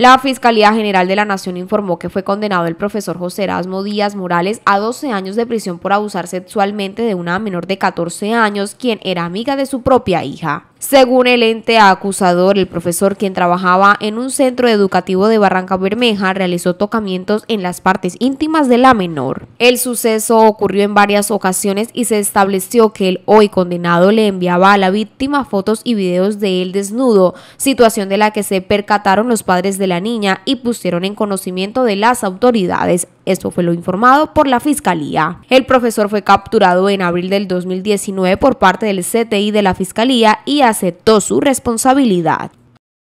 La Fiscalía General de la Nación informó que fue condenado el profesor José Erasmo Díaz Morales a 12 años de prisión por abusar sexualmente de una menor de 14 años, quien era amiga de su propia hija. Según el ente acusador, el profesor, quien trabajaba en un centro educativo de Barranca Bermeja, realizó tocamientos en las partes íntimas de la menor. El suceso ocurrió en varias ocasiones y se estableció que el hoy condenado le enviaba a la víctima fotos y videos de él desnudo, situación de la que se percataron los padres de la niña y pusieron en conocimiento de las autoridades esto fue lo informado por la Fiscalía. El profesor fue capturado en abril del 2019 por parte del CTI de la Fiscalía y aceptó su responsabilidad.